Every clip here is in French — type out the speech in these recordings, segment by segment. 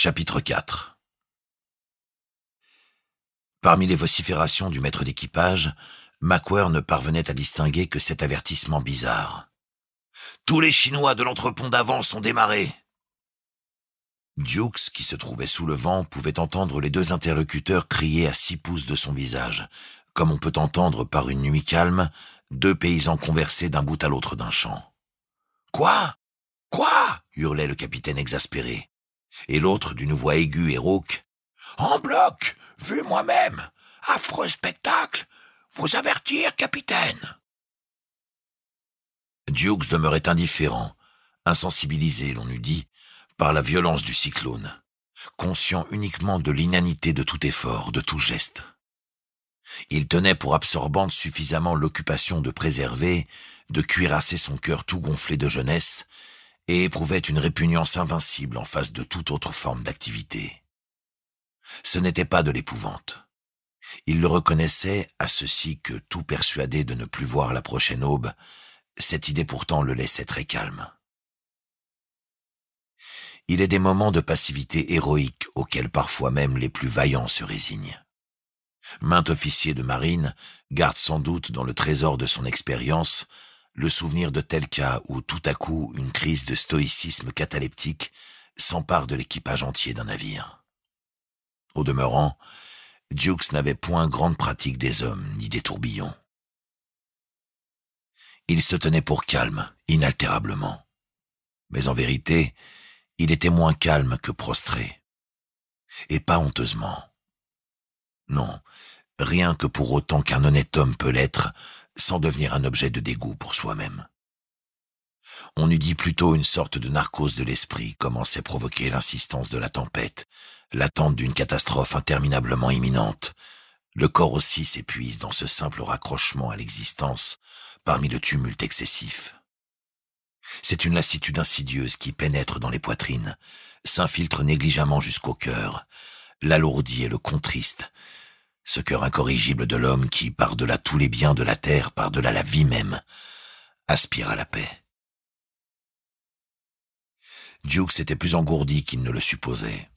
Chapitre 4 Parmi les vociférations du maître d'équipage, Macquer ne parvenait à distinguer que cet avertissement bizarre. Tous les Chinois de l'entrepont d'avant sont démarrés. Jukes, qui se trouvait sous le vent, pouvait entendre les deux interlocuteurs crier à six pouces de son visage, comme on peut entendre par une nuit calme deux paysans converser d'un bout à l'autre d'un champ. Quoi Quoi hurlait le capitaine exaspéré et l'autre d'une voix aiguë et rauque. En bloc, vu moi-même, affreux spectacle. Vous avertir, capitaine. Dukes demeurait indifférent, insensibilisé, l'on eût dit, par la violence du cyclone, conscient uniquement de l'inanité de tout effort, de tout geste. Il tenait pour absorbante suffisamment l'occupation de préserver, de cuirasser son cœur tout gonflé de jeunesse, et éprouvait une répugnance invincible en face de toute autre forme d'activité. Ce n'était pas de l'épouvante. Il le reconnaissait à ceci que, tout persuadé de ne plus voir la prochaine aube, cette idée pourtant le laissait très calme. Il est des moments de passivité héroïque auxquels parfois même les plus vaillants se résignent. Maint officier de marine garde sans doute dans le trésor de son expérience le souvenir de tel cas où tout à coup une crise de stoïcisme cataleptique s'empare de l'équipage entier d'un navire. Au demeurant, Jukes n'avait point grande pratique des hommes ni des tourbillons. Il se tenait pour calme, inaltérablement. Mais en vérité, il était moins calme que prostré. Et pas honteusement. Non, rien que pour autant qu'un honnête homme peut l'être sans devenir un objet de dégoût pour soi-même. On eût dit plutôt une sorte de narcose de l'esprit commençait provoquer l'insistance de la tempête, l'attente d'une catastrophe interminablement imminente. Le corps aussi s'épuise dans ce simple raccrochement à l'existence parmi le tumulte excessif. C'est une lassitude insidieuse qui pénètre dans les poitrines, s'infiltre négligemment jusqu'au cœur, l'alourdit et le contriste, ce cœur incorrigible de l'homme qui, par-delà tous les biens de la terre, par-delà la vie même, aspire à la paix. Jukes était plus engourdi qu'il ne le supposait.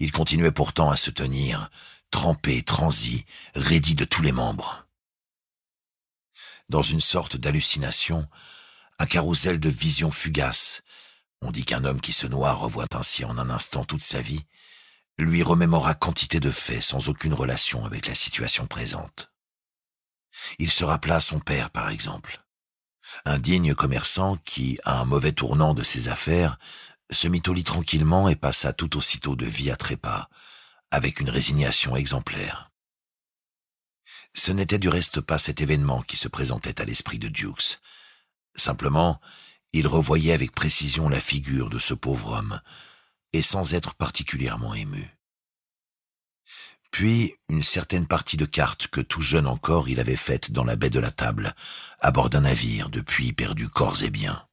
Il continuait pourtant à se tenir, trempé, transi, raidi de tous les membres. Dans une sorte d'hallucination, un carrousel de visions fugaces, on dit qu'un homme qui se noie revoit ainsi en un instant toute sa vie, lui remémora quantité de faits sans aucune relation avec la situation présente. Il se rappela son père, par exemple, un digne commerçant qui, à un mauvais tournant de ses affaires, se mit au lit tranquillement et passa tout aussitôt de vie à trépas, avec une résignation exemplaire. Ce n'était du reste pas cet événement qui se présentait à l'esprit de Jukes. Simplement, il revoyait avec précision la figure de ce pauvre homme, et sans être particulièrement ému. Puis une certaine partie de cartes que tout jeune encore il avait faite dans la baie de la table, à bord d'un navire depuis perdu corps et biens.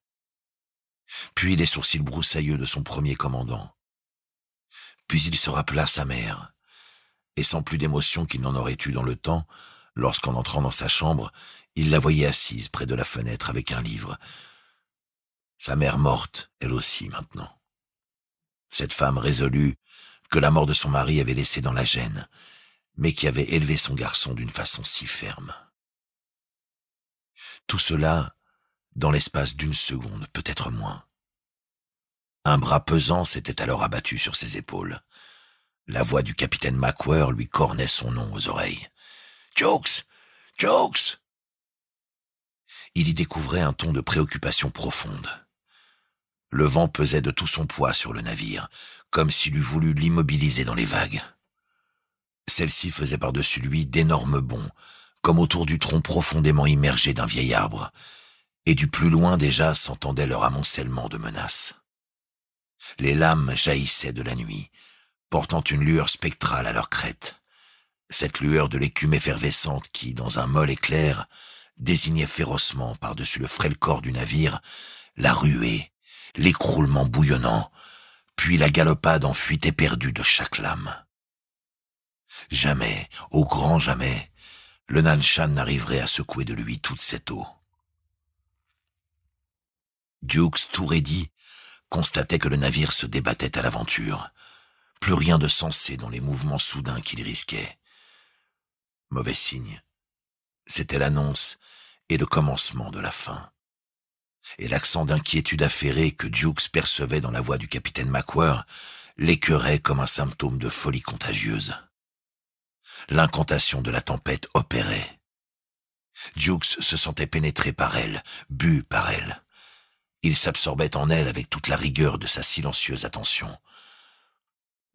Puis les sourcils broussailleux de son premier commandant. Puis il se rappela sa mère, et sans plus d'émotion qu'il n'en aurait eu dans le temps, lorsqu'en entrant dans sa chambre, il la voyait assise près de la fenêtre avec un livre. Sa mère morte, elle aussi maintenant cette femme résolue, que la mort de son mari avait laissée dans la gêne, mais qui avait élevé son garçon d'une façon si ferme. Tout cela dans l'espace d'une seconde, peut-être moins. Un bras pesant s'était alors abattu sur ses épaules. La voix du capitaine Macquer lui cornait son nom aux oreilles. Jokes! Jokes! Il y découvrait un ton de préoccupation profonde. Le vent pesait de tout son poids sur le navire, comme s'il eût voulu l'immobiliser dans les vagues. Celle-ci faisait par-dessus lui d'énormes bonds, comme autour du tronc profondément immergé d'un vieil arbre, et du plus loin déjà s'entendait leur amoncellement de menaces. Les lames jaillissaient de la nuit, portant une lueur spectrale à leur crête, cette lueur de l'écume effervescente qui, dans un molle éclair, désignait férocement par-dessus le frêle corps du navire la ruée l'écroulement bouillonnant, puis la galopade en fuite éperdue de chaque lame. Jamais, au grand jamais, le Nanshan n'arriverait à secouer de lui toute cette eau. Jukes tout constatait que le navire se débattait à l'aventure. Plus rien de sensé dans les mouvements soudains qu'il risquait. Mauvais signe. C'était l'annonce et le commencement de la fin et l'accent d'inquiétude affairée que Jukes percevait dans la voix du capitaine Macquart l'écœurait comme un symptôme de folie contagieuse. L'incantation de la tempête opérait. Jukes se sentait pénétré par elle, bu par elle. Il s'absorbait en elle avec toute la rigueur de sa silencieuse attention.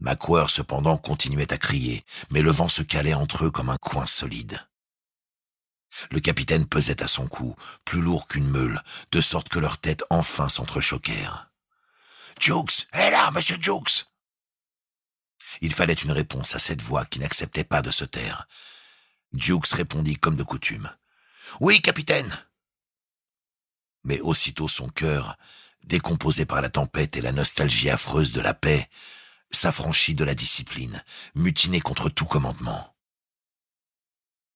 MacQuare, cependant continuait à crier, mais le vent se calait entre eux comme un coin solide. Le capitaine pesait à son cou, plus lourd qu'une meule, de sorte que leurs têtes enfin s'entrechoquèrent. Jukes, hé là, monsieur Jukes! Il fallait une réponse à cette voix qui n'acceptait pas de se taire. Jukes répondit comme de coutume. Oui, capitaine Mais aussitôt son cœur, décomposé par la tempête et la nostalgie affreuse de la paix, s'affranchit de la discipline, mutiné contre tout commandement.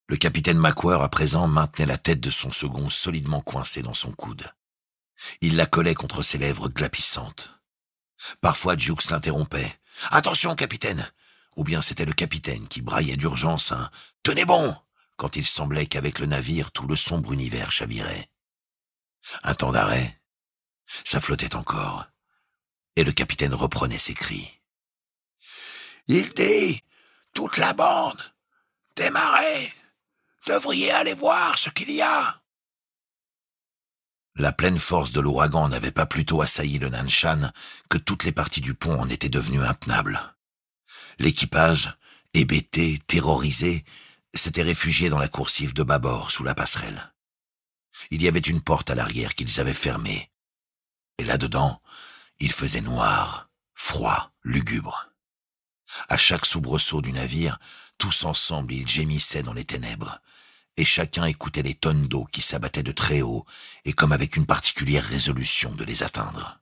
Le capitaine Macquer, à présent, maintenait la tête de son second solidement coincée dans son coude. Il la collait contre ses lèvres glapissantes. Parfois, Jukes l'interrompait. Attention, capitaine! Ou bien c'était le capitaine qui braillait d'urgence un Tenez bon! quand il semblait qu'avec le navire tout le sombre univers chavirait. Un temps d'arrêt, ça flottait encore, et le capitaine reprenait ses cris. Il dit, toute la bande, démarrez! devriez aller voir ce qu'il y a. La pleine force de l'ouragan n'avait pas plutôt assailli le Nanshan que toutes les parties du pont en étaient devenues intenables. L'équipage, hébété, terrorisé, s'était réfugié dans la coursive de bâbord sous la passerelle. Il y avait une porte à l'arrière qu'ils avaient fermée. Et là-dedans, il faisait noir, froid, lugubre. À chaque soubresaut du navire, tous ensemble ils gémissaient dans les ténèbres, et chacun écoutait les tonnes d'eau qui s'abattaient de très haut, et comme avec une particulière résolution de les atteindre.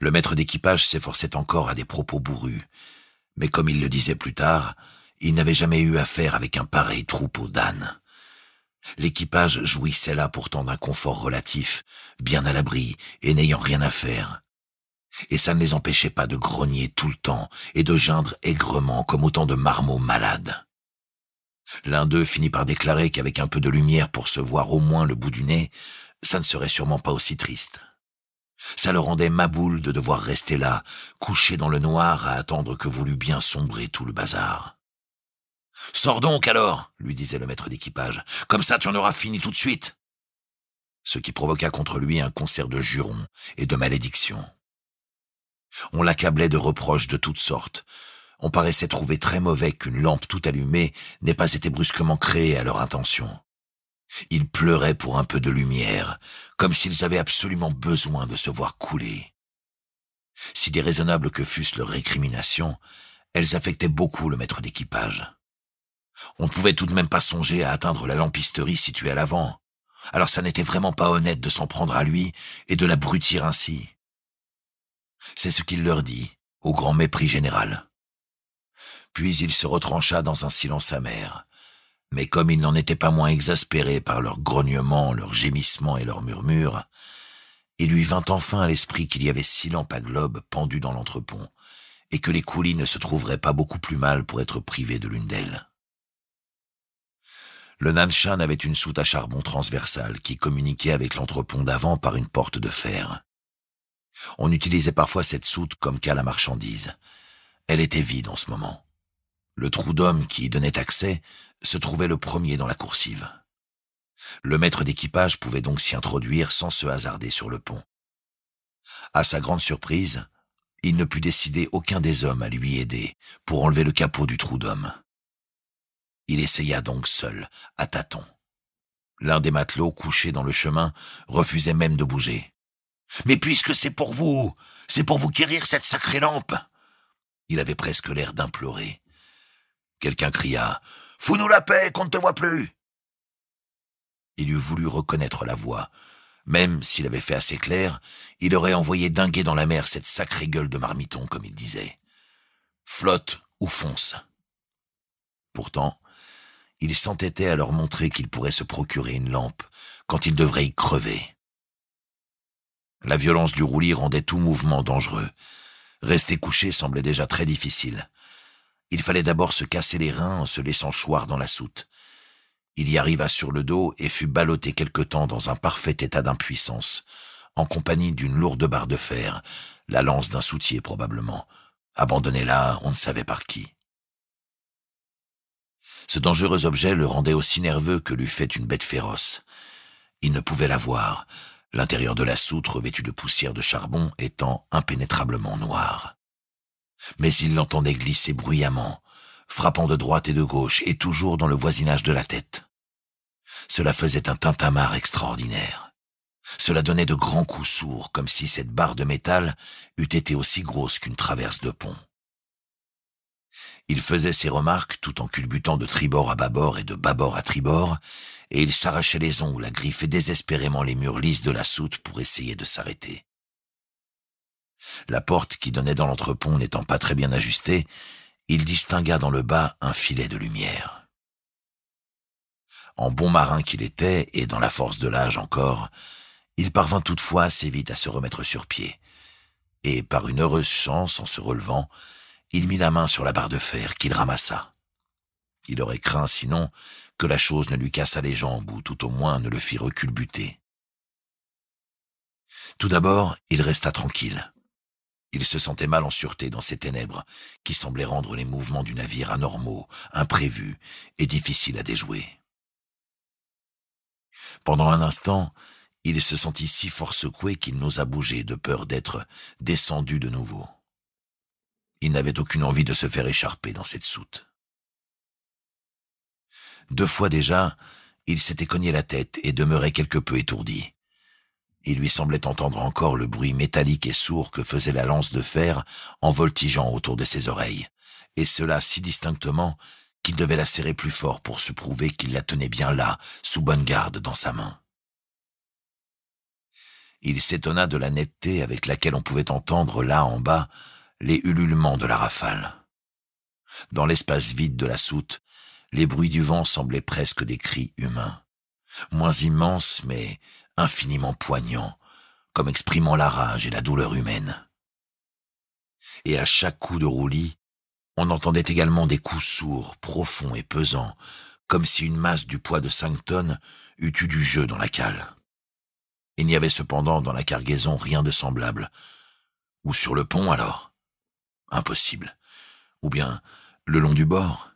Le maître d'équipage s'efforçait encore à des propos bourrus, mais comme il le disait plus tard, il n'avait jamais eu affaire avec un pareil troupeau d'ânes. L'équipage jouissait là pourtant d'un confort relatif, bien à l'abri et n'ayant rien à faire. Et ça ne les empêchait pas de grogner tout le temps et de geindre aigrement comme autant de marmots malades. L'un d'eux finit par déclarer qu'avec un peu de lumière pour se voir au moins le bout du nez, ça ne serait sûrement pas aussi triste. Ça le rendait maboule de devoir rester là, couché dans le noir à attendre que voulût bien sombrer tout le bazar. Sors donc alors, lui disait le maître d'équipage, comme ça tu en auras fini tout de suite. Ce qui provoqua contre lui un concert de jurons et de malédictions. On l'accablait de reproches de toutes sortes, on paraissait trouver très mauvais qu'une lampe tout allumée n'ait pas été brusquement créée à leur intention. Ils pleuraient pour un peu de lumière, comme s'ils avaient absolument besoin de se voir couler. Si déraisonnables que fussent leurs récriminations, elles affectaient beaucoup le maître d'équipage. On ne pouvait tout de même pas songer à atteindre la lampisterie située à l'avant, alors ça n'était vraiment pas honnête de s'en prendre à lui et de l'abrutir ainsi. C'est ce qu'il leur dit, au grand mépris général. Puis il se retrancha dans un silence amer. Mais comme il n'en était pas moins exaspéré par leurs grognements, leurs gémissements et leurs murmures, il lui vint enfin à l'esprit qu'il y avait six lampes à globe pendues dans l'entrepont, et que les coulis ne se trouveraient pas beaucoup plus mal pour être privés de l'une d'elles. Le Nanshan avait une soute à charbon transversale qui communiquait avec l'entrepont d'avant par une porte de fer. On utilisait parfois cette soute comme cale la marchandise. Elle était vide en ce moment. Le trou d'homme qui y donnait accès se trouvait le premier dans la coursive. Le maître d'équipage pouvait donc s'y introduire sans se hasarder sur le pont. À sa grande surprise, il ne put décider aucun des hommes à lui aider pour enlever le capot du trou d'homme. Il essaya donc seul, à tâtons. L'un des matelots, couché dans le chemin, refusait même de bouger. Mais puisque c'est pour vous, c'est pour vous quérir cette sacrée lampe. Il avait presque l'air d'implorer. Quelqu'un cria Fous-nous la paix, qu'on ne te voit plus Il eût voulu reconnaître la voix. Même s'il avait fait assez clair, il aurait envoyé dinguer dans la mer cette sacrée gueule de marmiton, comme il disait. Flotte ou fonce. Pourtant, il s'entêtait à leur montrer qu'il pourrait se procurer une lampe quand il devrait y crever. La violence du roulis rendait tout mouvement dangereux. Rester couché semblait déjà très difficile. Il fallait d'abord se casser les reins en se laissant choir dans la soute. Il y arriva sur le dos et fut ballotté quelque temps dans un parfait état d'impuissance, en compagnie d'une lourde barre de fer, la lance d'un soutier probablement, abandonné là on ne savait par qui. Ce dangereux objet le rendait aussi nerveux que l'eût fait une bête féroce. Il ne pouvait la voir, l'intérieur de la soute revêtu de poussière de charbon étant impénétrablement noir mais il l'entendait glisser bruyamment, frappant de droite et de gauche et toujours dans le voisinage de la tête. Cela faisait un tintamarre extraordinaire. Cela donnait de grands coups sourds, comme si cette barre de métal eût été aussi grosse qu'une traverse de pont. Il faisait ses remarques tout en culbutant de tribord à bâbord et de bâbord à tribord, et il s'arrachait les ongles à griffer désespérément les murs lisses de la soute pour essayer de s'arrêter. La porte qui donnait dans l'entrepont n'étant pas très bien ajustée, il distingua dans le bas un filet de lumière. En bon marin qu'il était, et dans la force de l'âge encore, il parvint toutefois assez vite à se remettre sur pied, et par une heureuse chance, en se relevant, il mit la main sur la barre de fer qu'il ramassa. Il aurait craint sinon que la chose ne lui cassât les jambes ou tout au moins ne le fît reculbuter. Tout d'abord, il resta tranquille. Il se sentait mal en sûreté dans ces ténèbres qui semblaient rendre les mouvements du navire anormaux, imprévus et difficiles à déjouer. Pendant un instant, il se sentit si fort secoué qu'il n'osa bouger de peur d'être descendu de nouveau. Il n'avait aucune envie de se faire écharper dans cette soute. Deux fois déjà, il s'était cogné la tête et demeurait quelque peu étourdi. Il lui semblait entendre encore le bruit métallique et sourd que faisait la lance de fer en voltigeant autour de ses oreilles, et cela si distinctement qu'il devait la serrer plus fort pour se prouver qu'il la tenait bien là, sous bonne garde dans sa main. Il s'étonna de la netteté avec laquelle on pouvait entendre là en bas les ululements de la rafale. Dans l'espace vide de la soute, les bruits du vent semblaient presque des cris humains, moins immenses mais infiniment poignant, comme exprimant la rage et la douleur humaine. Et à chaque coup de roulis, on entendait également des coups sourds, profonds et pesants, comme si une masse du poids de cinq tonnes eût eu du jeu dans la cale. Il n'y avait cependant dans la cargaison rien de semblable. Ou sur le pont alors Impossible. Ou bien le long du bord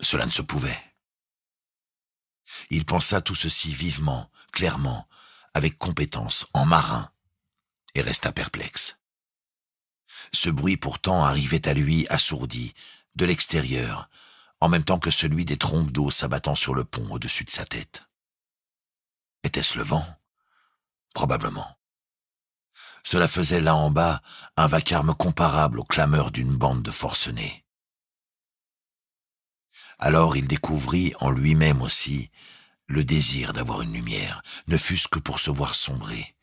Cela ne se pouvait. Il pensa tout ceci vivement, clairement, avec compétence en marin, et resta perplexe. Ce bruit pourtant arrivait à lui assourdi, de l'extérieur, en même temps que celui des trompes d'eau s'abattant sur le pont au-dessus de sa tête. Était-ce le vent Probablement. Cela faisait là en bas un vacarme comparable aux clameurs d'une bande de forcenés. Alors il découvrit en lui-même aussi le désir d'avoir une lumière, ne fût-ce que pour se voir sombrer,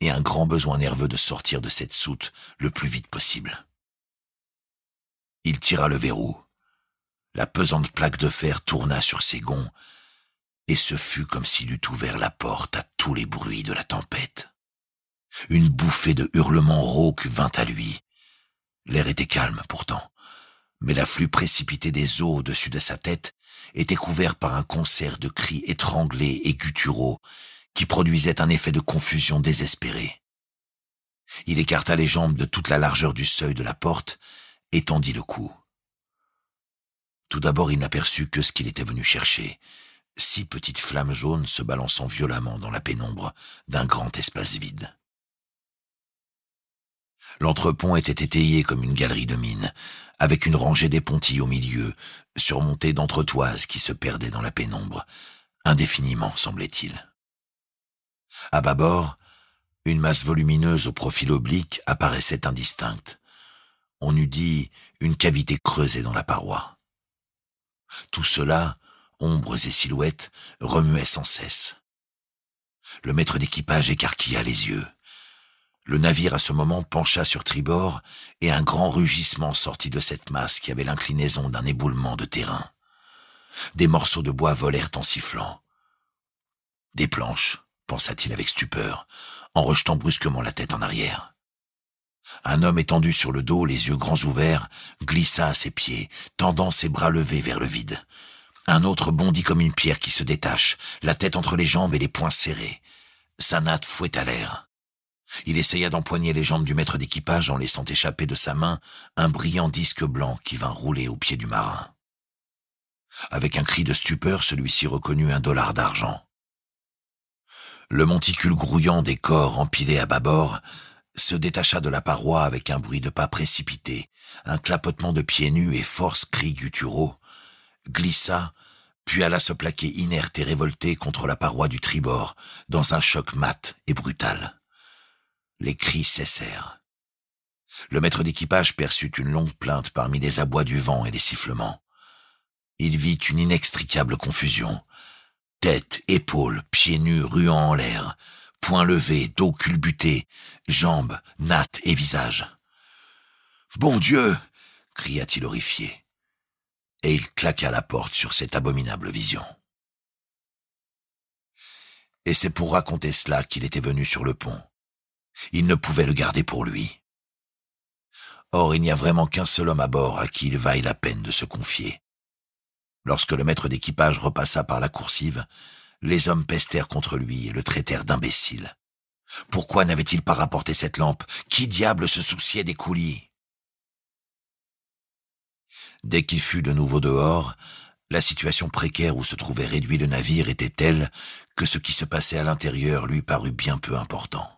et un grand besoin nerveux de sortir de cette soute le plus vite possible. Il tira le verrou. La pesante plaque de fer tourna sur ses gonds, et ce fut comme s'il eût ouvert la porte à tous les bruits de la tempête. Une bouffée de hurlements rauques vint à lui. L'air était calme pourtant, mais l'afflux précipité des eaux au-dessus de sa tête était couvert par un concert de cris étranglés et gutturaux qui produisaient un effet de confusion désespérée. Il écarta les jambes de toute la largeur du seuil de la porte et tendit le cou. Tout d'abord il n'aperçut que ce qu'il était venu chercher, six petites flammes jaunes se balançant violemment dans la pénombre d'un grand espace vide. L'entrepont était étayé comme une galerie de mines, avec une rangée d'épontilles au milieu, surmontée d'entretoises qui se perdaient dans la pénombre, indéfiniment semblait-il. À bâbord, une masse volumineuse au profil oblique apparaissait indistincte. On eût dit une cavité creusée dans la paroi. Tout cela, ombres et silhouettes, remuait sans cesse. Le maître d'équipage écarquilla les yeux. Le navire à ce moment pencha sur tribord, et un grand rugissement sortit de cette masse qui avait l'inclinaison d'un éboulement de terrain. Des morceaux de bois volèrent en sifflant. Des planches, pensa-t-il avec stupeur, en rejetant brusquement la tête en arrière. Un homme étendu sur le dos, les yeux grands ouverts, glissa à ses pieds, tendant ses bras levés vers le vide. Un autre bondit comme une pierre qui se détache, la tête entre les jambes et les poings serrés. Sa natte fouetta l'air. Il essaya d'empoigner les jambes du maître d'équipage en laissant échapper de sa main un brillant disque blanc qui vint rouler au pied du marin. Avec un cri de stupeur, celui-ci reconnut un dollar d'argent. Le monticule grouillant des corps empilés à bâbord se détacha de la paroi avec un bruit de pas précipité, un clapotement de pieds nus et force cris gutturaux, glissa, puis alla se plaquer inerte et révolté contre la paroi du tribord, dans un choc mat et brutal. Les cris cessèrent. Le maître d'équipage perçut une longue plainte parmi les abois du vent et les sifflements. Il vit une inextricable confusion. Tête, épaules, pieds nus ruant en l'air, poings levés, dos culbutés, jambes, nattes et visages. « Bon Dieu! cria-t-il horrifié. Et il claqua la porte sur cette abominable vision. Et c'est pour raconter cela qu'il était venu sur le pont. Il ne pouvait le garder pour lui. Or, il n'y a vraiment qu'un seul homme à bord à qui il vaille la peine de se confier. Lorsque le maître d'équipage repassa par la coursive, les hommes pestèrent contre lui et le traitèrent d'imbécile. Pourquoi n'avait-il pas rapporté cette lampe Qui diable se souciait des coulis Dès qu'il fut de nouveau dehors, la situation précaire où se trouvait réduit le navire était telle que ce qui se passait à l'intérieur lui parut bien peu important.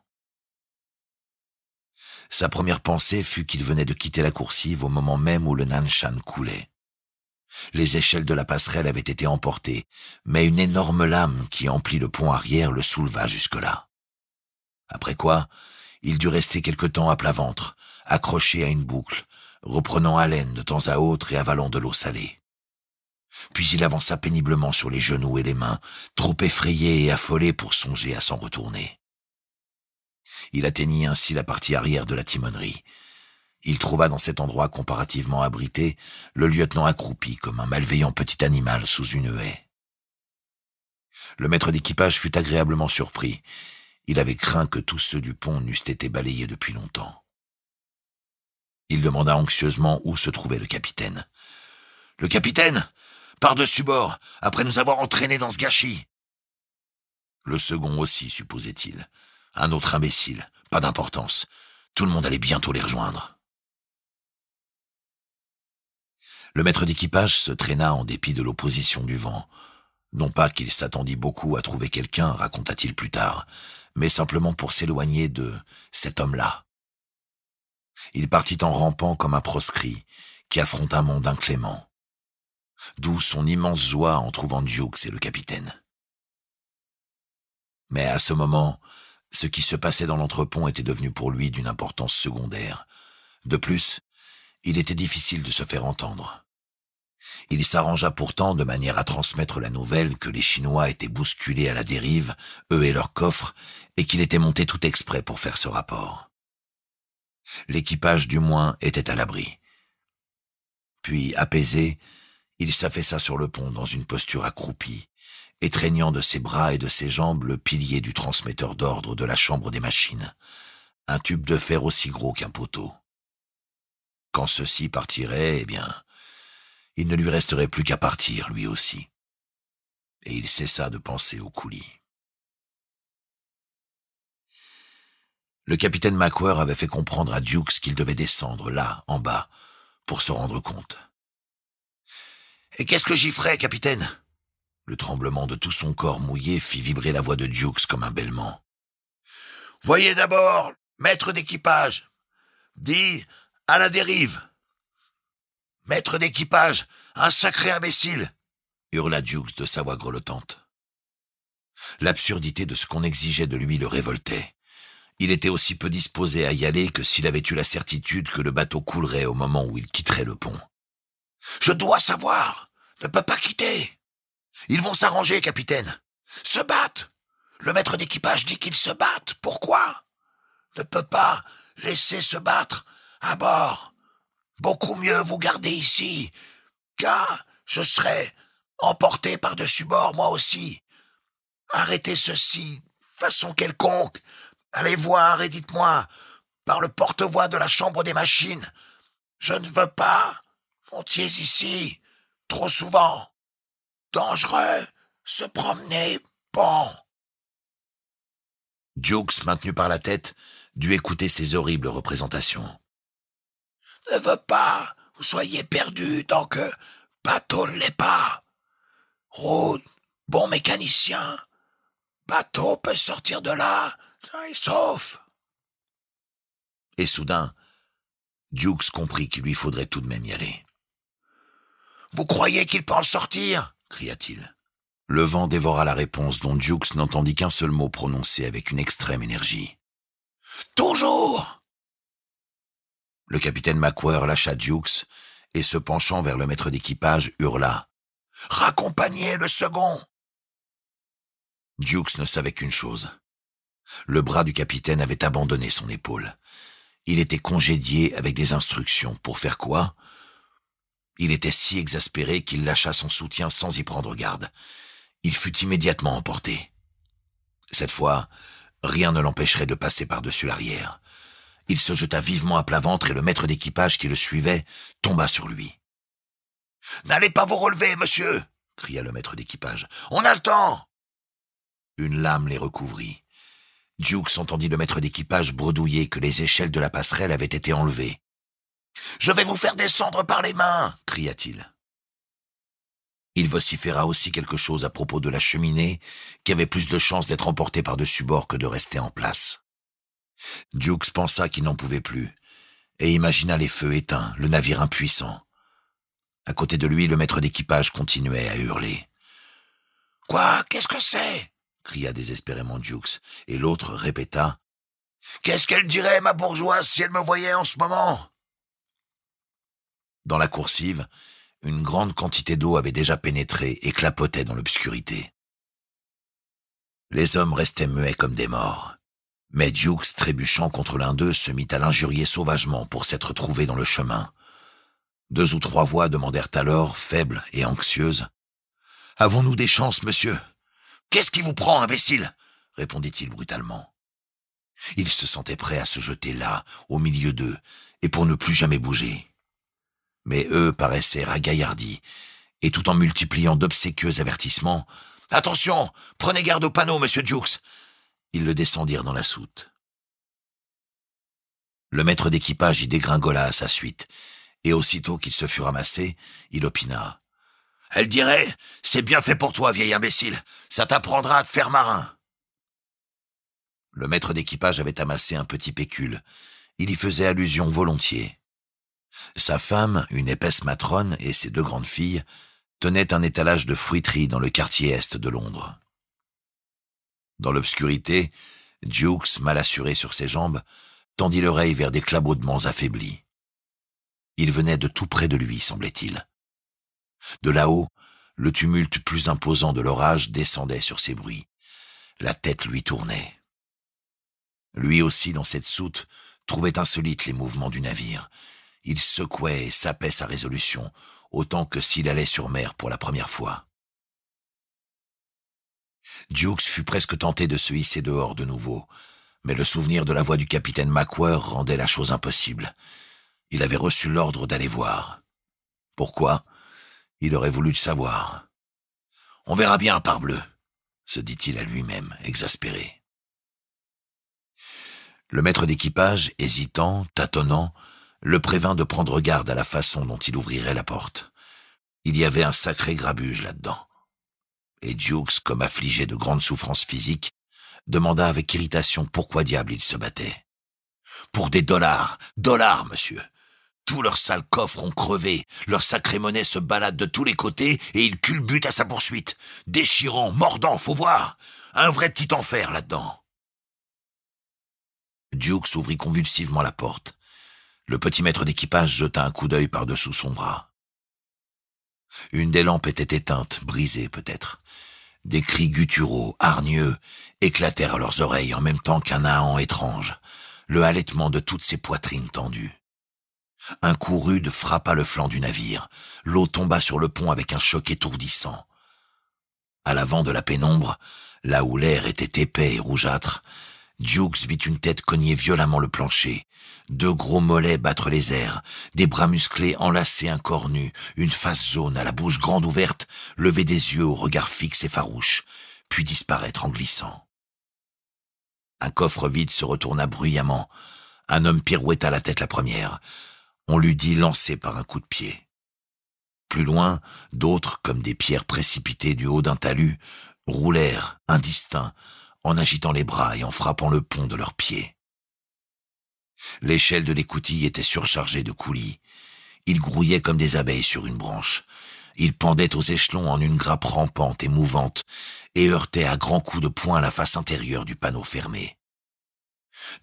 Sa première pensée fut qu'il venait de quitter la coursive au moment même où le Nanshan coulait. Les échelles de la passerelle avaient été emportées, mais une énorme lame qui emplit le pont arrière le souleva jusque-là. Après quoi, il dut rester quelque temps à plat ventre, accroché à une boucle, reprenant haleine de temps à autre et avalant de l'eau salée. Puis il avança péniblement sur les genoux et les mains, trop effrayé et affolé pour songer à s'en retourner. Il atteignit ainsi la partie arrière de la timonerie. Il trouva dans cet endroit comparativement abrité le lieutenant accroupi comme un malveillant petit animal sous une haie. Le maître d'équipage fut agréablement surpris. Il avait craint que tous ceux du pont n'eussent été balayés depuis longtemps. Il demanda anxieusement où se trouvait le capitaine. Le capitaine Par-dessus bord, après nous avoir entraînés dans ce gâchis Le second aussi, supposait-il un autre imbécile, pas d'importance. Tout le monde allait bientôt les rejoindre. Le maître d'équipage se traîna en dépit de l'opposition du vent. Non pas qu'il s'attendît beaucoup à trouver quelqu'un, raconta-t-il plus tard, mais simplement pour s'éloigner de cet homme-là. Il partit en rampant comme un proscrit qui affronte un monde inclément. D'où son immense joie en trouvant Jukes et le capitaine. Mais à ce moment, ce qui se passait dans l'entrepont était devenu pour lui d'une importance secondaire. De plus, il était difficile de se faire entendre. Il s'arrangea pourtant de manière à transmettre la nouvelle que les Chinois étaient bousculés à la dérive, eux et leurs coffres, et qu'il était monté tout exprès pour faire ce rapport. L'équipage du moins était à l'abri. Puis, apaisé, il s'affaissa sur le pont dans une posture accroupie, étreignant de ses bras et de ses jambes le pilier du transmetteur d'ordre de la chambre des machines, un tube de fer aussi gros qu'un poteau. Quand ceux-ci partiraient, eh bien, il ne lui resterait plus qu'à partir, lui aussi. Et il cessa de penser au coulis. Le capitaine Macquer avait fait comprendre à Dukes qu'il devait descendre là, en bas, pour se rendre compte. Et qu'est-ce que j'y ferais, capitaine le tremblement de tout son corps mouillé fit vibrer la voix de Jukes comme un bêlement. Voyez d'abord, maître d'équipage. Dis, à la dérive. Maître d'équipage, un sacré imbécile. hurla Jukes de sa voix grelottante. L'absurdité de ce qu'on exigeait de lui le révoltait. Il était aussi peu disposé à y aller que s'il avait eu la certitude que le bateau coulerait au moment où il quitterait le pont. Je dois savoir. Ne peux pas quitter. Ils vont s'arranger, capitaine. Se battent. Le maître d'équipage dit qu'ils se battent. Pourquoi Ne peut pas laisser se battre à bord. Beaucoup mieux vous garder ici, car je serai emporté par-dessus bord moi aussi. Arrêtez ceci, façon quelconque. Allez voir et dites-moi, par le porte-voix de la chambre des machines, je ne veux pas, montiez ici, trop souvent. Dangereux Se promener Bon Jukes, maintenu par la tête, dut écouter ces horribles représentations. Ne veux pas Vous soyez perdu tant que bateau ne l'est pas. Rude, bon mécanicien. Bateau peut sortir de là, et sauf. Et soudain, Jukes comprit qu'il lui faudrait tout de même y aller. Vous croyez qu'il peut en sortir cria-t-il. Le vent dévora la réponse dont Jukes n'entendit qu'un seul mot prononcé avec une extrême énergie. Toujours Le capitaine Macquarie lâcha Jukes et se penchant vers le maître d'équipage hurla. Raccompagnez le second Jukes ne savait qu'une chose. Le bras du capitaine avait abandonné son épaule. Il était congédié avec des instructions. Pour faire quoi il était si exaspéré qu'il lâcha son soutien sans y prendre garde. Il fut immédiatement emporté. Cette fois, rien ne l'empêcherait de passer par-dessus l'arrière. Il se jeta vivement à plat ventre et le maître d'équipage qui le suivait tomba sur lui. N'allez pas vous relever, monsieur cria le maître d'équipage. On a le temps Une lame les recouvrit. Jukes entendit le maître d'équipage bredouiller que les échelles de la passerelle avaient été enlevées. Je vais vous faire descendre par les mains cria-t-il. Il vociféra aussi quelque chose à propos de la cheminée, qui avait plus de chances d'être emportée par-dessus bord que de rester en place. Dukes pensa qu'il n'en pouvait plus, et imagina les feux éteints, le navire impuissant. À côté de lui, le maître d'équipage continuait à hurler. Quoi Qu'est-ce que c'est cria désespérément Dukes, et l'autre répéta. Qu'est-ce qu'elle dirait, ma bourgeoise, si elle me voyait en ce moment dans la coursive, une grande quantité d'eau avait déjà pénétré et clapotait dans l'obscurité. Les hommes restaient muets comme des morts. Mais Jukes, trébuchant contre l'un d'eux, se mit à l'injurier sauvagement pour s'être trouvé dans le chemin. Deux ou trois voix demandèrent alors, faibles et anxieuses, Avons-nous des chances, monsieur Qu'est-ce qui vous prend, imbécile répondit-il brutalement. Il se sentait prêt à se jeter là, au milieu d'eux, et pour ne plus jamais bouger. Mais eux paraissaient ragaillardis, et tout en multipliant d'obséquieux avertissements « Attention Prenez garde au panneau, monsieur Jukes !» Ils le descendirent dans la soute. Le maître d'équipage y dégringola à sa suite, et aussitôt qu'il se fut ramassé, il opina. Elle dirait, c'est bien fait pour toi, vieil imbécile. Ça t'apprendra à te faire marin. Le maître d'équipage avait amassé un petit pécule. Il y faisait allusion volontiers. Sa femme, une épaisse matrone, et ses deux grandes filles tenaient un étalage de fruiterie dans le quartier est de Londres. Dans l'obscurité, Dukes, mal assuré sur ses jambes, tendit l'oreille vers des clabaudements affaiblis. Il venait de tout près de lui, semblait-il. De là-haut, le tumulte plus imposant de l'orage descendait sur ses bruits. La tête lui tournait. Lui aussi, dans cette soute, trouvait insolites les mouvements du navire il secouait et sapait sa résolution, autant que s'il allait sur mer pour la première fois. Jukes fut presque tenté de se hisser dehors de nouveau, mais le souvenir de la voix du capitaine Macquarie rendait la chose impossible. Il avait reçu l'ordre d'aller voir. Pourquoi Il aurait voulu le savoir. On verra bien, parbleu, se dit-il à lui-même, exaspéré. Le maître d'équipage, hésitant, tâtonnant, le prévint de prendre garde à la façon dont il ouvrirait la porte. Il y avait un sacré grabuge là-dedans. Et Jukes, comme affligé de grandes souffrances physiques, demanda avec irritation pourquoi diable il se battait. Pour des dollars, dollars, monsieur. Tous leurs sales coffres ont crevé, leur sacrée monnaie se balade de tous les côtés et il culbute à sa poursuite, déchirant, mordant, faut voir. Un vrai petit enfer là-dedans. Jukes ouvrit convulsivement la porte le petit maître d'équipage jeta un coup d'œil par-dessous son bras. Une des lampes était éteinte, brisée peut-être. Des cris gutturaux, hargneux, éclatèrent à leurs oreilles en même temps qu'un ahan étrange, le halètement de toutes ces poitrines tendues. Un coup rude frappa le flanc du navire. L'eau tomba sur le pont avec un choc étourdissant. À l'avant de la pénombre, là où l'air était épais et rougeâtre, Dukes vit une tête cogner violemment le plancher, deux gros mollets battre les airs, des bras musclés enlacer un corps nu, une face jaune à la bouche grande ouverte, lever des yeux au regard fixe et farouche, puis disparaître en glissant. Un coffre vide se retourna bruyamment. Un homme pirouetta la tête la première. On l'eût dit lancé par un coup de pied. Plus loin, d'autres, comme des pierres précipitées du haut d'un talus, roulèrent, indistincts, en agitant les bras et en frappant le pont de leurs pieds. L'échelle de l'écoutille était surchargée de coulis. Ils grouillaient comme des abeilles sur une branche. Ils pendaient aux échelons en une grappe rampante et mouvante et heurtaient à grands coups de poing la face intérieure du panneau fermé.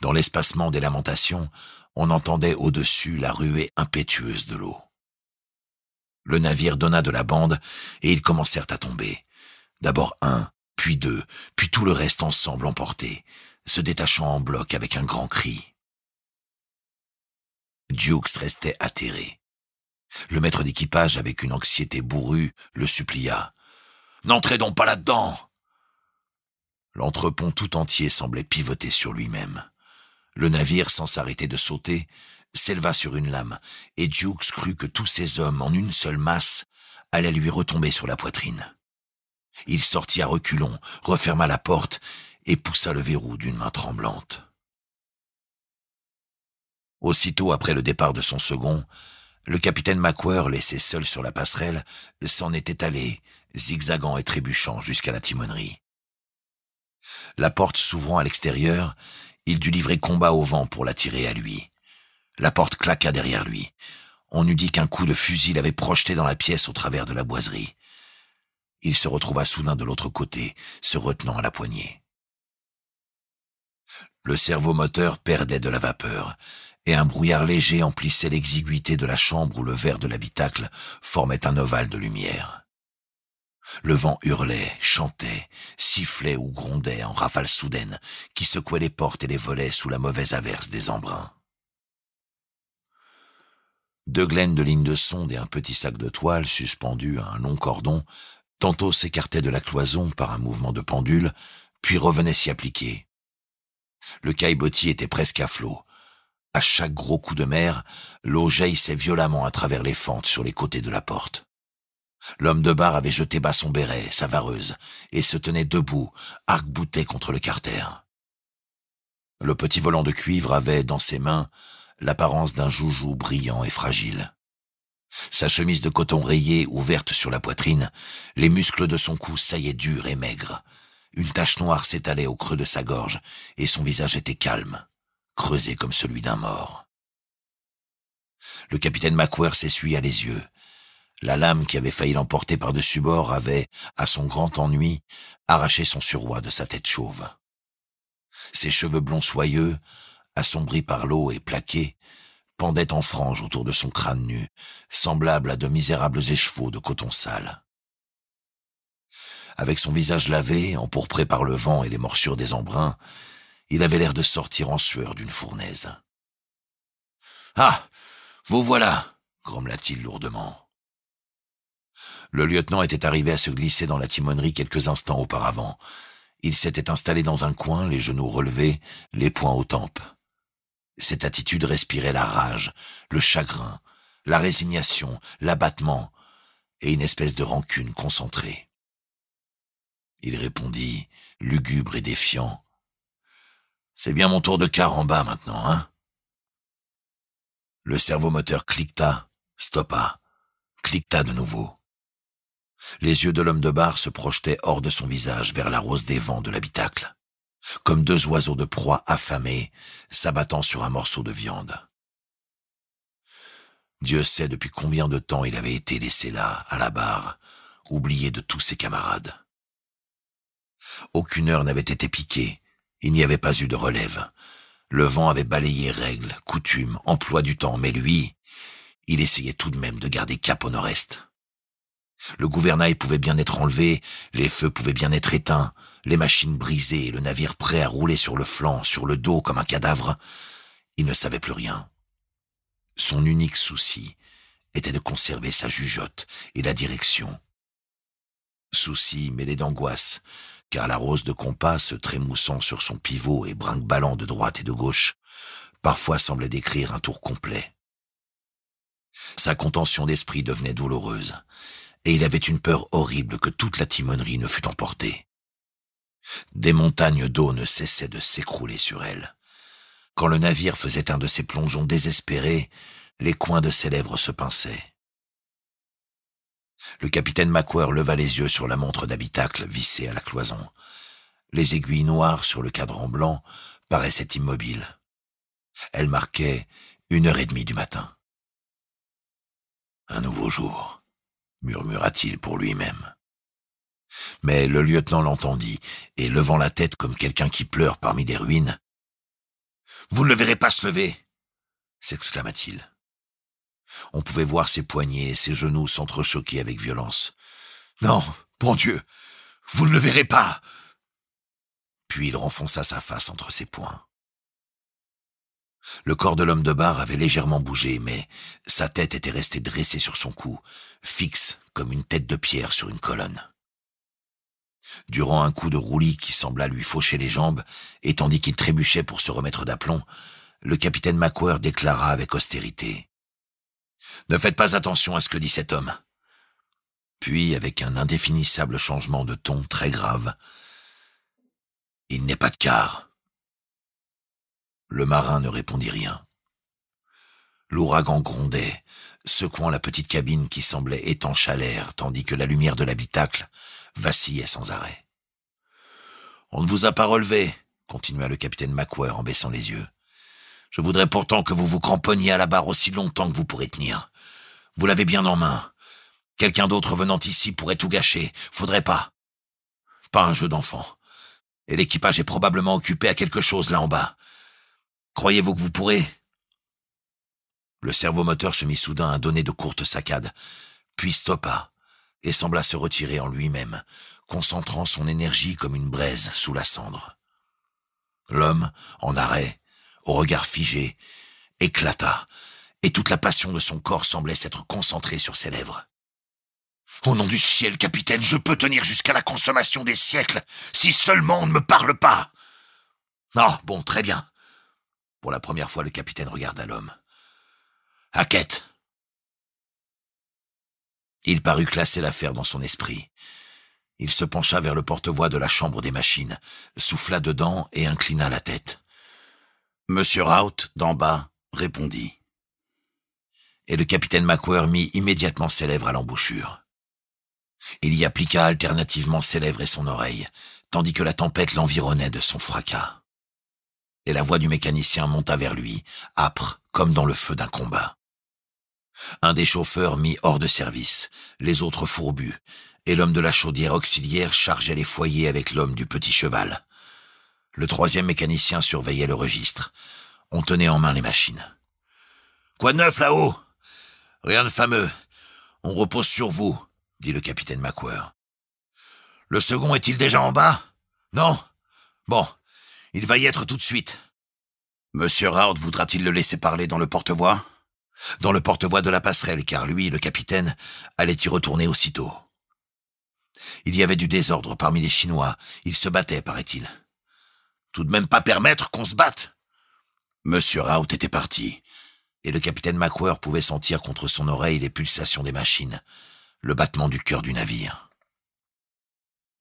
Dans l'espacement des lamentations, on entendait au-dessus la ruée impétueuse de l'eau. Le navire donna de la bande et ils commencèrent à tomber. D'abord un, puis deux, puis tout le reste ensemble emporté, se détachant en bloc avec un grand cri. Jukes restait atterré. Le maître d'équipage, avec une anxiété bourrue, le supplia. N'entrez donc pas là-dedans! L'entrepont tout entier semblait pivoter sur lui-même. Le navire, sans s'arrêter de sauter, s'éleva sur une lame, et Jukes crut que tous ces hommes, en une seule masse, allaient lui retomber sur la poitrine. Il sortit à reculons, referma la porte et poussa le verrou d'une main tremblante. Aussitôt après le départ de son second, le capitaine Macquer, laissé seul sur la passerelle, s'en était allé, zigzagant et trébuchant jusqu'à la timonerie. La porte s'ouvrant à l'extérieur, il dut livrer combat au vent pour la tirer à lui. La porte claqua derrière lui. On eût dit qu'un coup de fusil avait projeté dans la pièce au travers de la boiserie. Il se retrouva soudain de l'autre côté, se retenant à la poignée. Le cerveau moteur perdait de la vapeur, et un brouillard léger emplissait l'exiguïté de la chambre où le verre de l'habitacle formait un ovale de lumière. Le vent hurlait, chantait, sifflait ou grondait en rafales soudaines qui secouaient les portes et les volets sous la mauvaise averse des embruns. Deux glaines de lignes de sonde et un petit sac de toile suspendu à un long cordon tantôt s'écartait de la cloison par un mouvement de pendule, puis revenait s'y appliquer. Le caillebotis était presque à flot. À chaque gros coup de mer, l'eau jaillissait violemment à travers les fentes sur les côtés de la porte. L'homme de barre avait jeté bas son béret, sa vareuse, et se tenait debout, arc-bouté contre le carter. Le petit volant de cuivre avait, dans ses mains, l'apparence d'un joujou brillant et fragile. Sa chemise de coton rayée ouverte sur la poitrine, les muscles de son cou saillaient durs et maigres. Une tache noire s'étalait au creux de sa gorge, et son visage était calme, creusé comme celui d'un mort. Le capitaine Macquer s'essuya les yeux. La lame qui avait failli l'emporter par-dessus bord avait, à son grand ennui, arraché son surroi de sa tête chauve. Ses cheveux blonds soyeux, assombris par l'eau et plaqués, pendait en franges autour de son crâne nu, semblable à de misérables échevaux de coton sale. Avec son visage lavé, empourpré par le vent et les morsures des embruns, il avait l'air de sortir en sueur d'une fournaise. Ah Vous voilà grommela-t-il lourdement. Le lieutenant était arrivé à se glisser dans la timonerie quelques instants auparavant. Il s'était installé dans un coin, les genoux relevés, les poings aux tempes. Cette attitude respirait la rage, le chagrin, la résignation, l'abattement, et une espèce de rancune concentrée. Il répondit, lugubre et défiant. C'est bien mon tour de car en bas maintenant, hein? Le cerveau-moteur cliqueta, stoppa, cliqueta de nouveau. Les yeux de l'homme de bar se projetaient hors de son visage vers la rose des vents de l'habitacle comme deux oiseaux de proie affamés s'abattant sur un morceau de viande. Dieu sait depuis combien de temps il avait été laissé là, à la barre, oublié de tous ses camarades. Aucune heure n'avait été piquée, il n'y avait pas eu de relève. Le vent avait balayé règles, coutumes, emploi du temps, mais lui, il essayait tout de même de garder cap au nord-est. Le gouvernail pouvait bien être enlevé, les feux pouvaient bien être éteints, les machines brisées, le navire prêt à rouler sur le flanc, sur le dos comme un cadavre. Il ne savait plus rien. Son unique souci était de conserver sa jugeote et la direction. Souci mêlé d'angoisse, car la rose de compas se trémoussant sur son pivot et brinque-ballant de droite et de gauche, parfois semblait décrire un tour complet. Sa contention d'esprit devenait douloureuse et il avait une peur horrible que toute la timonerie ne fût emportée. Des montagnes d'eau ne cessaient de s'écrouler sur elle. Quand le navire faisait un de ses plongeons désespérés, les coins de ses lèvres se pinçaient. Le capitaine Macquer leva les yeux sur la montre d'habitacle vissée à la cloison. Les aiguilles noires sur le cadran blanc paraissaient immobiles. Elle marquait une heure et demie du matin. Un nouveau jour murmura-t-il pour lui-même. Mais le lieutenant l'entendit, et levant la tête comme quelqu'un qui pleure parmi des ruines, Vous ne le verrez pas se lever s'exclama-t-il. On pouvait voir ses poignets et ses genoux s'entrechoquer avec violence. Non, bon Dieu, vous ne le verrez pas. Puis il renfonça sa face entre ses poings. Le corps de l'homme de barre avait légèrement bougé, mais sa tête était restée dressée sur son cou, fixe comme une tête de pierre sur une colonne. Durant un coup de roulis qui sembla lui faucher les jambes, et tandis qu'il trébuchait pour se remettre d'aplomb, le capitaine Macquer déclara avec austérité. Ne faites pas attention à ce que dit cet homme. Puis, avec un indéfinissable changement de ton très grave, il n'est pas de quart. Le marin ne répondit rien. L'ouragan grondait, secouant la petite cabine qui semblait étanche à l'air, tandis que la lumière de l'habitacle vacillait sans arrêt. On ne vous a pas relevé, continua le capitaine Macquer en baissant les yeux. Je voudrais pourtant que vous vous cramponniez à la barre aussi longtemps que vous pourrez tenir. Vous l'avez bien en main. Quelqu'un d'autre venant ici pourrait tout gâcher. Faudrait pas. Pas un jeu d'enfant. Et l'équipage est probablement occupé à quelque chose là en bas. Croyez-vous que vous pourrez Le cerveau moteur se mit soudain à donner de courtes saccades, puis stoppa et sembla se retirer en lui-même, concentrant son énergie comme une braise sous la cendre. L'homme, en arrêt, au regard figé, éclata, et toute la passion de son corps semblait s'être concentrée sur ses lèvres. Au nom du ciel, capitaine, je peux tenir jusqu'à la consommation des siècles, si seulement on ne me parle pas. Ah, bon, très bien. Pour la première fois, le capitaine regarda l'homme. Hackett Il parut classer l'affaire dans son esprit. Il se pencha vers le porte-voix de la chambre des machines, souffla dedans et inclina la tête. Monsieur Rout, d'en bas, répondit. Et le capitaine Macquer mit immédiatement ses lèvres à l'embouchure. Il y appliqua alternativement ses lèvres et son oreille, tandis que la tempête l'environnait de son fracas et la voix du mécanicien monta vers lui, âpre comme dans le feu d'un combat. Un des chauffeurs mit hors de service, les autres fourbus, et l'homme de la chaudière auxiliaire chargeait les foyers avec l'homme du petit cheval. Le troisième mécanicien surveillait le registre. On tenait en main les machines. Quoi de neuf là-haut Rien de fameux. On repose sur vous, dit le capitaine Macquer. Le second est-il déjà en bas Non Bon, il va y être tout de suite. Monsieur Raoult voudra-t-il le laisser parler dans le porte-voix Dans le porte-voix de la passerelle, car lui, le capitaine, allait y retourner aussitôt. Il y avait du désordre parmi les Chinois. Ils se battaient, paraît-il. Tout de même pas permettre qu'on se batte Monsieur Raoult était parti, et le capitaine Macquer pouvait sentir contre son oreille les pulsations des machines, le battement du cœur du navire.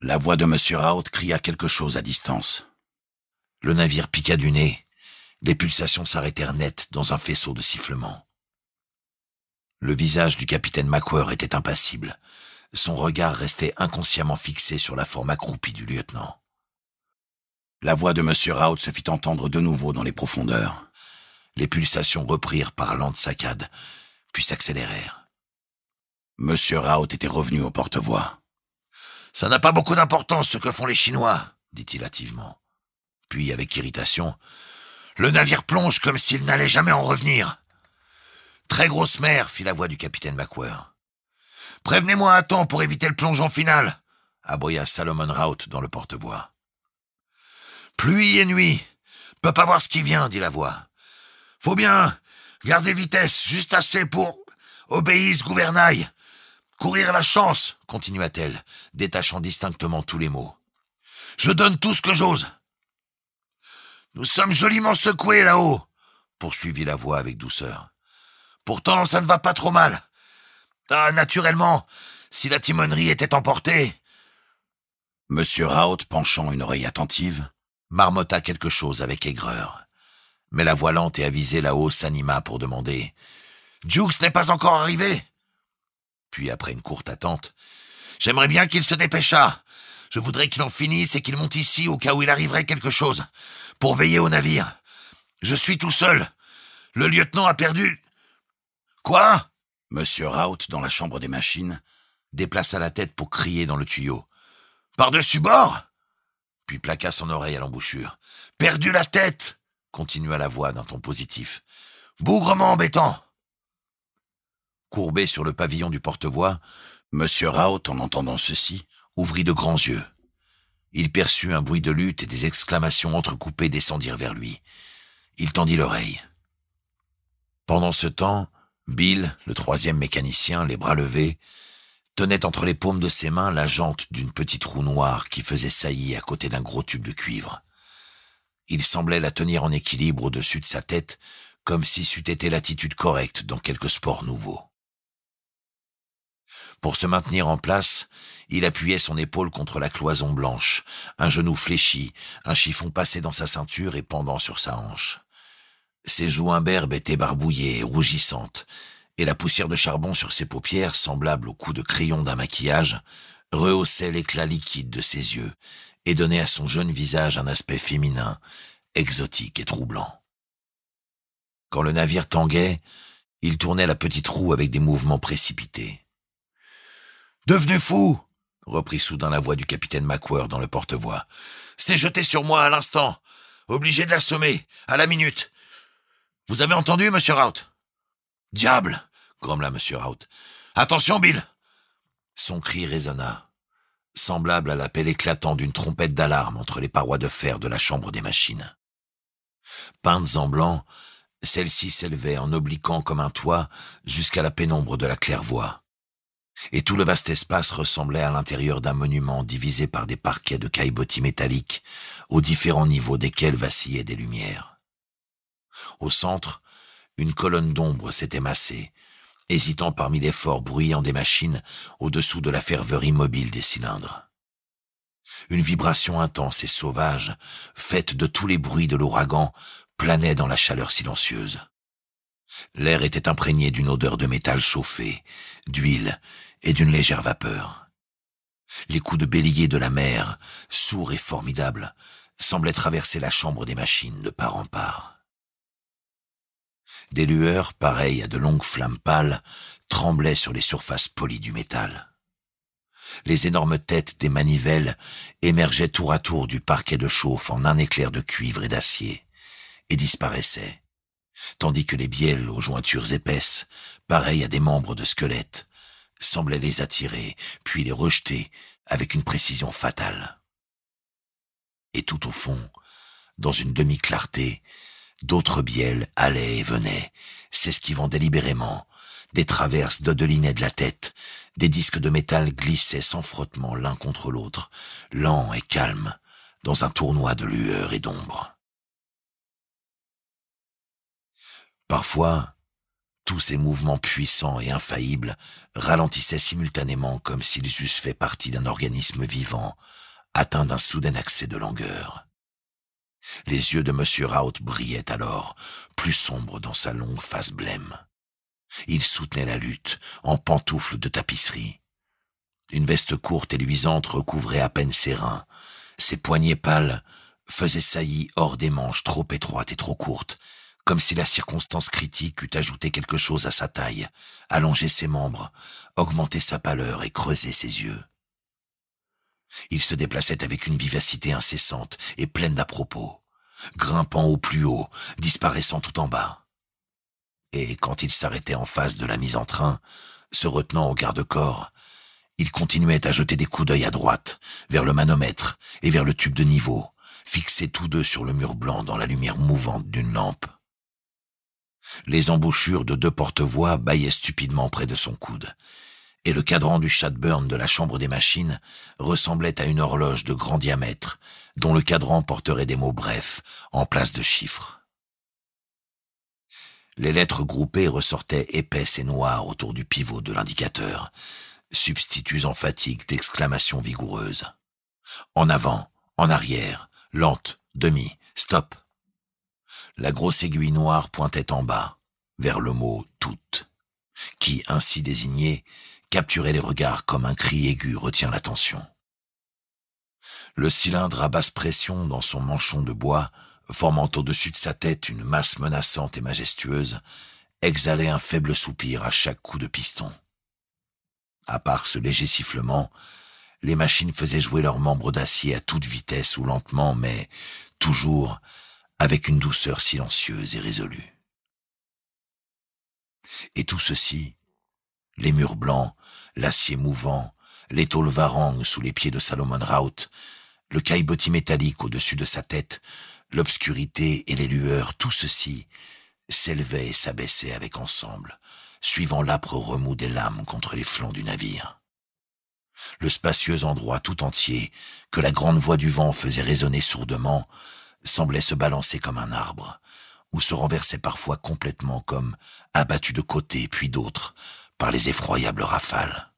La voix de Monsieur Raoult cria quelque chose à distance. Le navire piqua du nez. les pulsations s'arrêtèrent nettes dans un faisceau de sifflement. Le visage du capitaine Macquer était impassible. Son regard restait inconsciemment fixé sur la forme accroupie du lieutenant. La voix de M. Raoult se fit entendre de nouveau dans les profondeurs. Les pulsations reprirent par lente saccade, puis s'accélérèrent. M. Raoult était revenu au porte-voix. Ça n'a pas beaucoup d'importance ce que font les Chinois, dit-il hâtivement. Puis, avec irritation, Le navire plonge comme s'il n'allait jamais en revenir. Très grosse mer, fit la voix du capitaine Macquer. Prévenez-moi à temps pour éviter le plongeon final, aboya Salomon Rout dans le porte-voix. Pluie et nuit. Peut pas voir ce qui vient, dit la voix. Faut bien garder vitesse, juste assez pour obéir gouvernail. Courir la chance, continua-t-elle, détachant distinctement tous les mots. Je donne tout ce que j'ose. Nous sommes joliment secoués là-haut, poursuivit la voix avec douceur. Pourtant, ça ne va pas trop mal. Ah, naturellement, si la timonerie était emportée. Monsieur Raoult, penchant une oreille attentive, marmotta quelque chose avec aigreur. Mais la voix lente et avisée là-haut s'anima pour demander "Jukes n'est pas encore arrivé. Puis, après une courte attente, J'aimerais bien qu'il se dépêchât. Je voudrais qu'il en finisse et qu'il monte ici au cas où il arriverait quelque chose, pour veiller au navire. Je suis tout seul. Le lieutenant a perdu. Quoi Monsieur Raoult, dans la chambre des machines, déplaça la tête pour crier dans le tuyau. Par-dessus bord Puis plaqua son oreille à l'embouchure. Perdu la tête continua la voix d'un ton positif. Bougrement embêtant Courbé sur le pavillon du porte-voix, Monsieur Raoult, en entendant ceci, ouvrit de grands yeux. Il perçut un bruit de lutte et des exclamations entrecoupées descendirent vers lui. Il tendit l'oreille. Pendant ce temps, Bill, le troisième mécanicien, les bras levés, tenait entre les paumes de ses mains la jante d'une petite roue noire qui faisait saillie à côté d'un gros tube de cuivre. Il semblait la tenir en équilibre au-dessus de sa tête, comme si c'eût été l'attitude correcte dans quelque sport nouveau. Pour se maintenir en place, il appuyait son épaule contre la cloison blanche, un genou fléchi, un chiffon passé dans sa ceinture et pendant sur sa hanche. Ses joues imberbes étaient barbouillées et rougissantes, et la poussière de charbon sur ses paupières, semblable au coup de crayon d'un maquillage, rehaussait l'éclat liquide de ses yeux et donnait à son jeune visage un aspect féminin, exotique et troublant. Quand le navire tanguait, il tournait la petite roue avec des mouvements précipités. Devenu fou reprit soudain la voix du capitaine Macquer dans le porte-voix. C'est jeté sur moi à l'instant. Obligé de l'assommer, à la minute. Vous avez entendu, monsieur Rout Diable grommela monsieur Rout. Attention, Bill Son cri résonna, semblable à l'appel éclatant d'une trompette d'alarme entre les parois de fer de la chambre des machines. Peintes en blanc, celles-ci s'élevaient en obliquant comme un toit jusqu'à la pénombre de la claire-voie et tout le vaste espace ressemblait à l'intérieur d'un monument divisé par des parquets de caillebotis métalliques, aux différents niveaux desquels vacillaient des lumières. Au centre, une colonne d'ombre s'était massée, hésitant parmi l'effort bruyant des machines au-dessous de la ferveur immobile des cylindres. Une vibration intense et sauvage, faite de tous les bruits de l'ouragan, planait dans la chaleur silencieuse. L'air était imprégné d'une odeur de métal chauffé, d'huile et d'une légère vapeur. Les coups de bélier de la mer, sourds et formidables, semblaient traverser la chambre des machines de part en part. Des lueurs, pareilles à de longues flammes pâles, tremblaient sur les surfaces polies du métal. Les énormes têtes des manivelles émergeaient tour à tour du parquet de chauffe en un éclair de cuivre et d'acier, et disparaissaient, tandis que les bielles aux jointures épaisses, pareilles à des membres de squelettes, semblait les attirer, puis les rejeter avec une précision fatale. Et tout au fond, dans une demi-clarté, d'autres bielles allaient et venaient, s'esquivant délibérément, des traverses dodelinaient de la tête, des disques de métal glissaient sans frottement l'un contre l'autre, lents et calmes, dans un tournoi de lueurs et d'ombre. Parfois, tous ces mouvements puissants et infaillibles ralentissaient simultanément comme s'ils eussent fait partie d'un organisme vivant, atteint d'un soudain accès de langueur. Les yeux de M. Raoult brillaient alors, plus sombres dans sa longue face blême. Il soutenait la lutte, en pantoufles de tapisserie. Une veste courte et luisante recouvrait à peine ses reins. Ses poignets pâles faisaient saillie hors des manches trop étroites et trop courtes, comme si la circonstance critique eût ajouté quelque chose à sa taille, allongé ses membres, augmenté sa pâleur et creusé ses yeux. Il se déplaçait avec une vivacité incessante et pleine d'à-propos, grimpant au plus haut, disparaissant tout en bas. Et quand il s'arrêtait en face de la mise en train, se retenant au garde-corps, il continuait à jeter des coups d'œil à droite, vers le manomètre et vers le tube de niveau, fixés tous deux sur le mur blanc dans la lumière mouvante d'une lampe. Les embouchures de deux porte-voix bâillaient stupidement près de son coude, et le cadran du Shadburn de la chambre des machines ressemblait à une horloge de grand diamètre, dont le cadran porterait des mots brefs en place de chiffres. Les lettres groupées ressortaient épaisses et noires autour du pivot de l'indicateur, en fatigue d'exclamations vigoureuses. En avant, en arrière, lente, demi, stop la grosse aiguille noire pointait en bas, vers le mot toute, qui, ainsi désigné, capturait les regards comme un cri aigu retient l'attention. Le cylindre à basse pression dans son manchon de bois, formant au-dessus de sa tête une masse menaçante et majestueuse, exhalait un faible soupir à chaque coup de piston. À part ce léger sifflement, les machines faisaient jouer leurs membres d'acier à toute vitesse ou lentement, mais toujours avec une douceur silencieuse et résolue. Et tout ceci, les murs blancs, l'acier mouvant, les tôles varangues sous les pieds de Salomon Rout, le caillebotis métallique au-dessus de sa tête, l'obscurité et les lueurs, tout ceci s'élevait et s'abaissait avec ensemble, suivant l'âpre remous des lames contre les flancs du navire. Le spacieux endroit tout entier, que la grande voix du vent faisait résonner sourdement, semblait se balancer comme un arbre, ou se renversait parfois complètement comme abattu de côté puis d'autre par les effroyables rafales.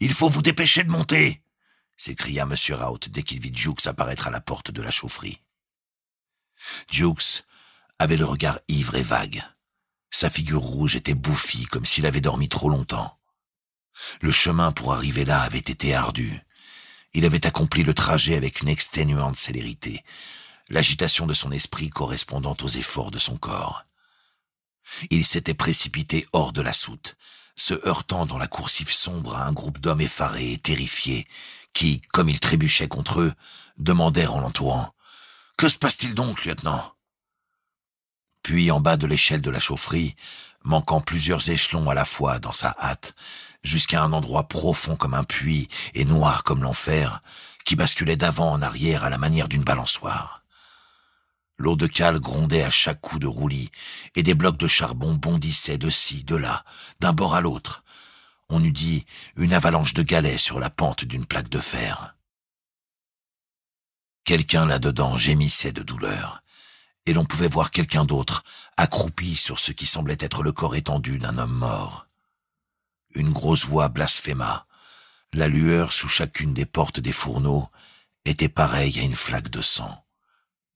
Il faut vous dépêcher de monter s'écria M. Rout dès qu'il vit Jukes apparaître à la porte de la chaufferie. Jukes avait le regard ivre et vague. Sa figure rouge était bouffie comme s'il avait dormi trop longtemps. Le chemin pour arriver là avait été ardu, il avait accompli le trajet avec une exténuante célérité, l'agitation de son esprit correspondant aux efforts de son corps. Il s'était précipité hors de la soute, se heurtant dans la coursive sombre à un groupe d'hommes effarés et terrifiés, qui, comme il trébuchait contre eux, demandèrent en l'entourant « Que se passe-t-il donc, lieutenant ?» Puis, en bas de l'échelle de la chaufferie, manquant plusieurs échelons à la fois dans sa hâte, jusqu'à un endroit profond comme un puits et noir comme l'enfer, qui basculait d'avant en arrière à la manière d'une balançoire. L'eau de cale grondait à chaque coup de roulis, et des blocs de charbon bondissaient de ci, de là, d'un bord à l'autre. On eût dit une avalanche de galets sur la pente d'une plaque de fer. Quelqu'un là-dedans gémissait de douleur, et l'on pouvait voir quelqu'un d'autre accroupi sur ce qui semblait être le corps étendu d'un homme mort une grosse voix blasphéma. La lueur sous chacune des portes des fourneaux était pareille à une flaque de sang,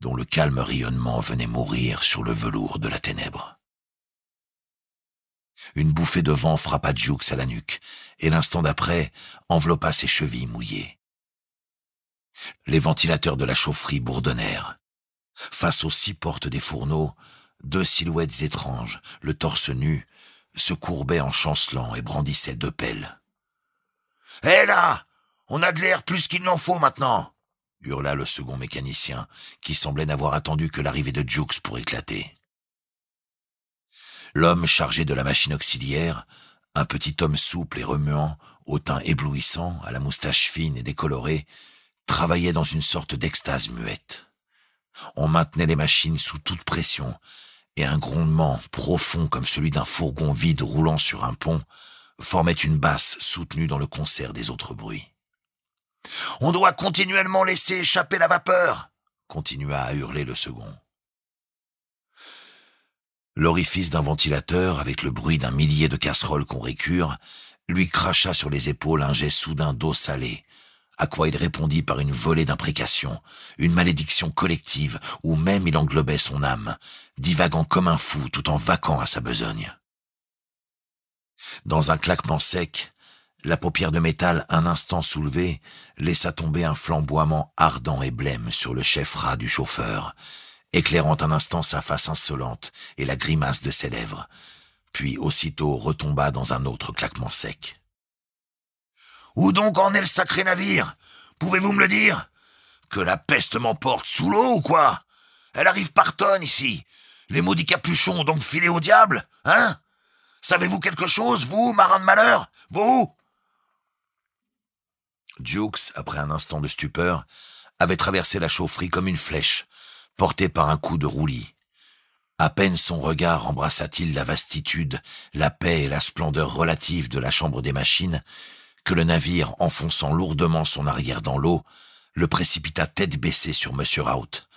dont le calme rayonnement venait mourir sur le velours de la ténèbre. Une bouffée de vent frappa Jux à la nuque, et l'instant d'après enveloppa ses chevilles mouillées. Les ventilateurs de la chaufferie bourdonnèrent. Face aux six portes des fourneaux, deux silhouettes étranges, le torse nu, se courbait en chancelant et brandissait deux pelles. Hé eh là On a de l'air plus qu'il n'en faut maintenant hurla le second mécanicien, qui semblait n'avoir attendu que l'arrivée de Jukes pour éclater. L'homme chargé de la machine auxiliaire, un petit homme souple et remuant, au teint éblouissant, à la moustache fine et décolorée, travaillait dans une sorte d'extase muette. On maintenait les machines sous toute pression, et un grondement profond comme celui d'un fourgon vide roulant sur un pont formait une basse soutenue dans le concert des autres bruits. On doit continuellement laisser échapper la vapeur, continua à hurler le second. L'orifice d'un ventilateur, avec le bruit d'un millier de casseroles qu'on récure, lui cracha sur les épaules un jet soudain d'eau salée, à quoi il répondit par une volée d'imprécations, une malédiction collective où même il englobait son âme, divaguant comme un fou tout en vaquant à sa besogne. Dans un claquement sec, la paupière de métal un instant soulevée laissa tomber un flamboiement ardent et blême sur le chef rat du chauffeur, éclairant un instant sa face insolente et la grimace de ses lèvres, puis aussitôt retomba dans un autre claquement sec. Où donc en est le sacré navire Pouvez-vous me le dire Que la peste m'emporte sous l'eau ou quoi Elle arrive par tonnes ici, les maudits capuchons ont donc filé au diable, hein Savez-vous quelque chose, vous, marin de malheur Vous Jukes, après un instant de stupeur, avait traversé la chaufferie comme une flèche, portée par un coup de roulis. À peine son regard embrassa-t-il la vastitude, la paix et la splendeur relative de la chambre des machines, que le navire, enfonçant lourdement son arrière dans l'eau, le précipita tête baissée sur Monsieur Raoult.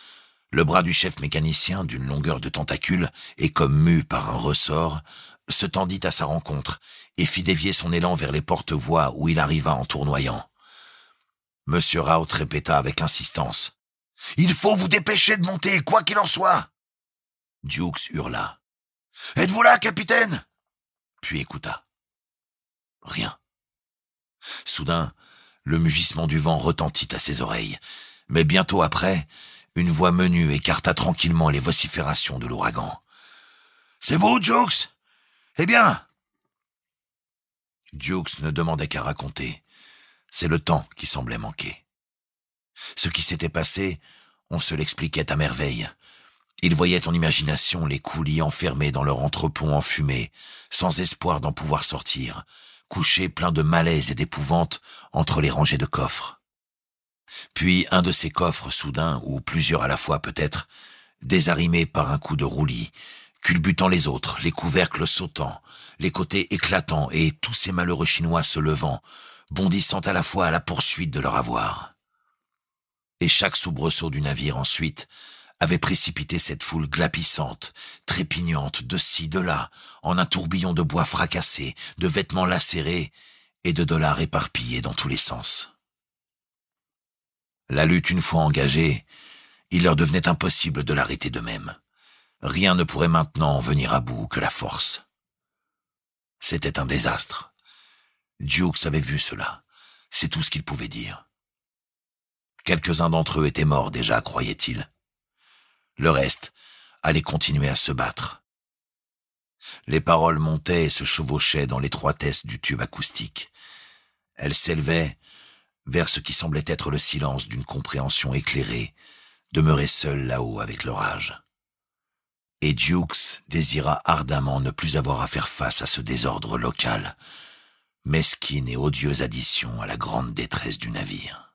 Le bras du chef mécanicien, d'une longueur de tentacule, et comme mu par un ressort, se tendit à sa rencontre et fit dévier son élan vers les porte voix où il arriva en tournoyant. Monsieur Raoult répéta avec insistance. Il faut vous dépêcher de monter, quoi qu'il en soit. Jukes hurla. Êtes-vous là, capitaine? Puis écouta. Rien. Soudain, le mugissement du vent retentit à ses oreilles. Mais bientôt après, une voix menue écarta tranquillement les vociférations de l'ouragan. C'est vous, Jokes Eh bien Jokes ne demandait qu'à raconter. C'est le temps qui semblait manquer. Ce qui s'était passé, on se l'expliquait à merveille. Il voyait en imagination les coulis enfermés dans leur entrepont enfumé, sans espoir d'en pouvoir sortir, couchés pleins de malaise et d'épouvante entre les rangées de coffres. Puis un de ces coffres soudain, ou plusieurs à la fois peut-être, désarrimés par un coup de roulis, culbutant les autres, les couvercles sautant, les côtés éclatant et tous ces malheureux Chinois se levant, bondissant à la fois à la poursuite de leur avoir. Et chaque soubresaut du navire ensuite avait précipité cette foule glapissante, trépignante, de ci, de là, en un tourbillon de bois fracassé, de vêtements lacérés et de dollars éparpillés dans tous les sens. La lutte une fois engagée, il leur devenait impossible de l'arrêter d'eux-mêmes. Rien ne pourrait maintenant venir à bout que la force. C'était un désastre. Jukes avait vu cela. C'est tout ce qu'il pouvait dire. Quelques-uns d'entre eux étaient morts déjà, croyait-il. Le reste allait continuer à se battre. Les paroles montaient et se chevauchaient dans l'étroitesse du tube acoustique. Elles s'élevaient vers ce qui semblait être le silence d'une compréhension éclairée, demeurait seul là-haut avec l'orage. Et Jukes désira ardemment ne plus avoir à faire face à ce désordre local, mesquine et odieuse addition à la grande détresse du navire.